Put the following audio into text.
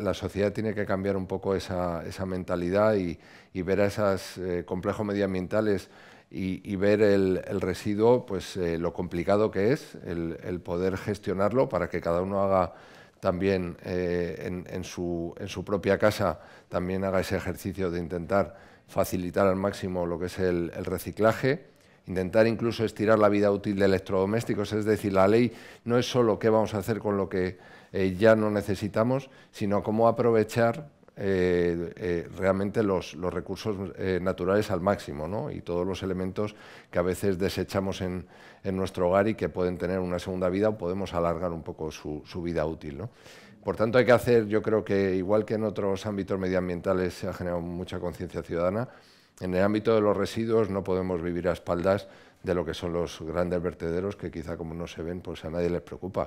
la sociedad tiene que cambiar un poco esa, esa mentalidad y, ver a esos eh, complejos medioambientales y, ver el, residuo, pues eh, lo complicado que es, el, poder gestionarlo para que cada uno haga también eh, en, su, propia casa, también haga ese ejercicio de intentar facilitar al máximo lo que es el reciclaje intentar incluso estirar la vida útil de electrodomésticos, es decir, la ley no es solo qué vamos a hacer con lo que eh, ya no necesitamos, sino cómo aprovechar eh, eh, realmente los, recursos naturales al máximo y todos los elementos que a veces desechamos en, nuestro hogar y que pueden tener una segunda vida o podemos alargar un poco su, vida útil. Por tanto, hay que hacer, yo creo que igual que en otros ámbitos medioambientales se ha generado mucha conciencia ciudadana, en el ámbito de los residuos no podemos vivir a espaldas de lo que son los grandes vertederos que quizá como no se ven pues a nadie les preocupa.